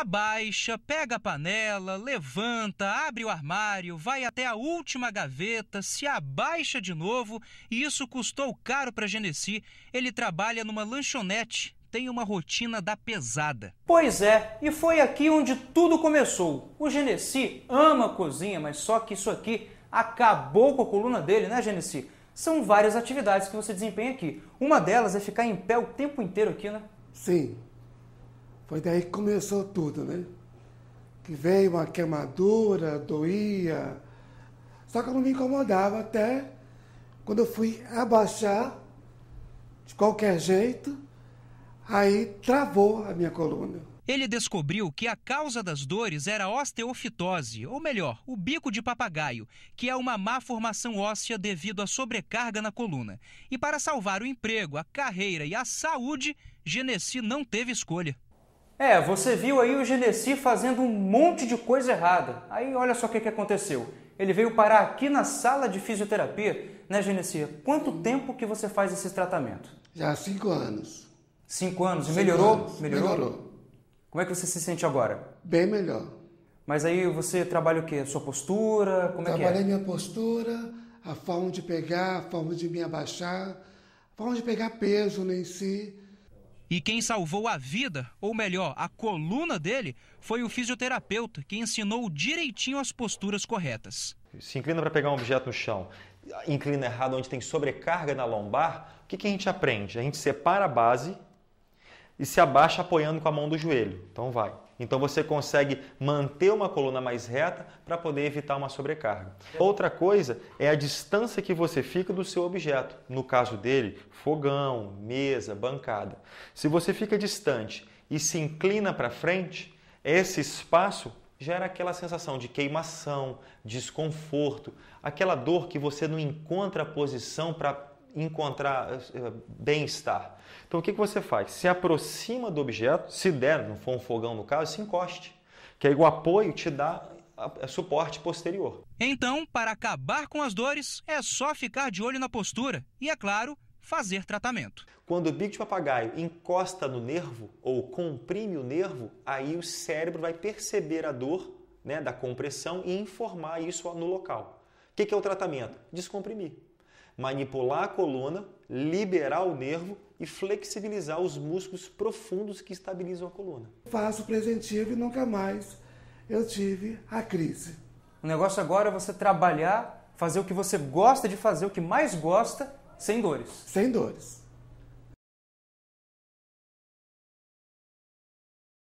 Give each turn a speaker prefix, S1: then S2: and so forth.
S1: abaixa, pega a panela, levanta, abre o armário, vai até a última gaveta, se abaixa de novo e isso custou caro para Genesi. Ele trabalha numa lanchonete, tem uma rotina da pesada. Pois é, e foi aqui onde tudo começou. O Genesi ama a cozinha, mas só que isso aqui acabou com a coluna dele, né, Genesi? São várias atividades que você desempenha aqui.
S2: Uma delas é ficar em pé o tempo inteiro aqui, né? Sim, foi daí que começou tudo, né? Que veio uma queimadura, doía. Só que eu não me incomodava até quando eu fui abaixar de qualquer jeito, aí travou a minha coluna.
S1: Ele descobriu que a causa das dores era osteofitose, ou melhor, o bico de papagaio, que é uma má formação óssea devido à sobrecarga na coluna. E para salvar o emprego, a carreira e a saúde, Genesi não teve escolha. É, você viu aí o Genesi fazendo um monte de coisa errada. Aí olha só o que, que aconteceu. Ele veio parar aqui na sala de fisioterapia, né, Genesi? Quanto tempo que você faz esse tratamento? Já há cinco anos. Cinco anos. E melhorou? Anos. melhorou? Melhorou. Como é que você se sente agora? Bem melhor. Mas aí você trabalha o quê? Sua postura? Como Trabalhei é que é?
S2: minha postura, a forma de pegar, a forma de me abaixar, a forma de pegar peso né, em si
S1: e quem salvou a vida, ou melhor, a coluna dele, foi o fisioterapeuta, que ensinou direitinho as posturas corretas.
S3: Se inclina para pegar um objeto no chão, inclina errado onde tem sobrecarga na lombar, o que, que a gente aprende? A gente separa a base e se abaixa apoiando com a mão do joelho. Então vai. Então você consegue manter uma coluna mais reta para poder evitar uma sobrecarga. Outra coisa é a distância que você fica do seu objeto. No caso dele, fogão, mesa, bancada. Se você fica distante e se inclina para frente, esse espaço gera aquela sensação de queimação, desconforto, aquela dor que você não encontra a posição para encontrar eh, eh, bem-estar. Então o que, que você faz? Se aproxima do objeto, se der, não for um fogão no caso, se encoste. Que é aí o apoio te dá suporte posterior. Então,
S1: para acabar com as dores, é só ficar de olho na postura e, é claro, fazer
S3: tratamento. Quando o bico de papagaio encosta no nervo ou comprime o nervo, aí o cérebro vai perceber a dor né, da compressão e informar isso no local. O que, que é o tratamento? Descomprimir manipular a coluna, liberar o nervo e flexibilizar os músculos profundos que estabilizam a coluna.
S2: Faço preventivo e nunca mais eu tive a crise. O negócio agora é você
S1: trabalhar, fazer o que você gosta de fazer, o que mais gosta, sem dores. Sem dores.